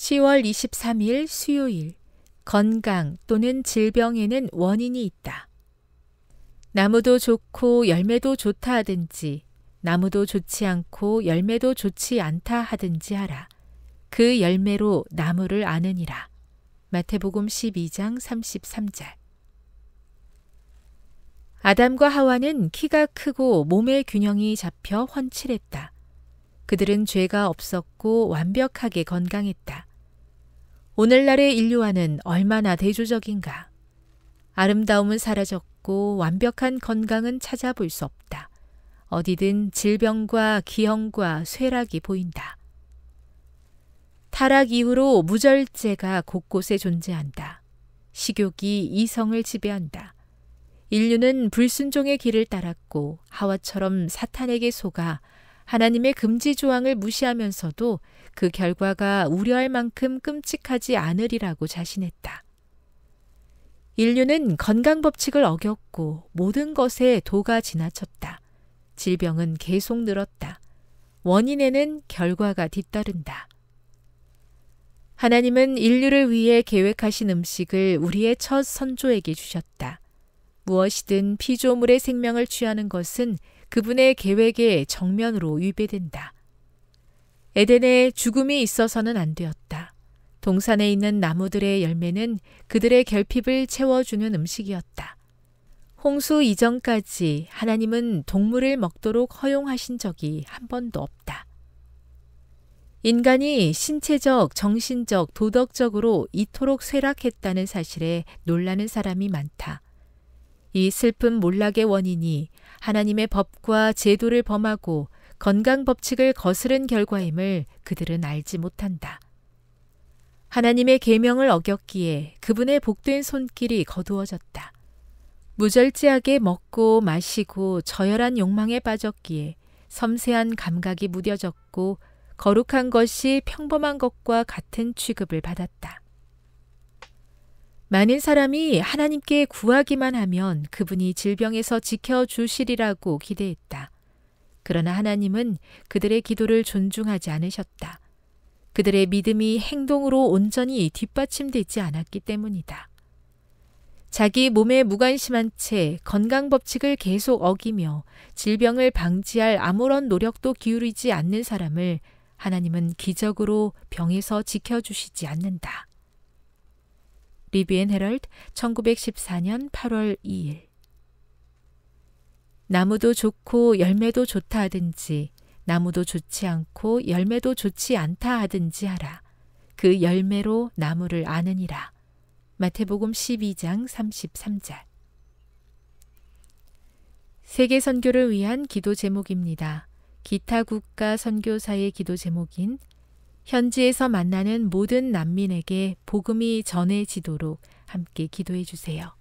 10월 23일 수요일 건강 또는 질병에는 원인이 있다. 나무도 좋고 열매도 좋다 하든지 나무도 좋지 않고 열매도 좋지 않다 하든지 하라. 그 열매로 나무를 아느니라. 마태복음 12장 33절. 아담과 하와는 키가 크고 몸의 균형이 잡혀 헌칠했다. 그들은 죄가 없었고 완벽하게 건강했다. 오늘날의 인류와는 얼마나 대조적인가. 아름다움은 사라졌고 완벽한 건강은 찾아볼 수 없다. 어디든 질병과 기형과 쇠락이 보인다. 타락 이후로 무절제가 곳곳에 존재한다. 식욕이 이성을 지배한다. 인류는 불순종의 길을 따랐고 하와처럼 사탄에게 속아 하나님의 금지 조항을 무시하면서도 그 결과가 우려할 만큼 끔찍하지 않으리라고 자신했다. 인류는 건강 법칙을 어겼고 모든 것에 도가 지나쳤다. 질병은 계속 늘었다. 원인에는 결과가 뒤따른다. 하나님은 인류를 위해 계획하신 음식을 우리의 첫 선조에게 주셨다. 무엇이든 피조물의 생명을 취하는 것은 그분의 계획에 정면으로 위배된다. 에덴에 죽음이 있어서는 안 되었다. 동산에 있는 나무들의 열매는 그들의 결핍을 채워주는 음식이었다. 홍수 이전까지 하나님은 동물을 먹도록 허용하신 적이 한 번도 없다. 인간이 신체적, 정신적, 도덕적으로 이토록 쇠락했다는 사실에 놀라는 사람이 많다. 이 슬픈 몰락의 원인이 하나님의 법과 제도를 범하고 건강 법칙을 거스른 결과임을 그들은 알지 못한다. 하나님의 계명을 어겼기에 그분의 복된 손길이 거두어졌다. 무절제하게 먹고 마시고 저열한 욕망에 빠졌기에 섬세한 감각이 무뎌졌고 거룩한 것이 평범한 것과 같은 취급을 받았다. 많은 사람이 하나님께 구하기만 하면 그분이 질병에서 지켜주시리라고 기대했다. 그러나 하나님은 그들의 기도를 존중하지 않으셨다. 그들의 믿음이 행동으로 온전히 뒷받침되지 않았기 때문이다. 자기 몸에 무관심한 채 건강 법칙을 계속 어기며 질병을 방지할 아무런 노력도 기울이지 않는 사람을 하나님은 기적으로 병에서 지켜주시지 않는다. 리비엔 헤럴드 1914년 8월 2일 나무도 좋고 열매도 좋다 하든지 나무도 좋지 않고 열매도 좋지 않다 하든지 하라. 그 열매로 나무를 아느니라. 마태복음 12장 33절 세계 선교를 위한 기도 제목입니다. 기타 국가 선교사의 기도 제목인 현지에서 만나는 모든 난민에게 복음이 전해지도록 함께 기도해 주세요.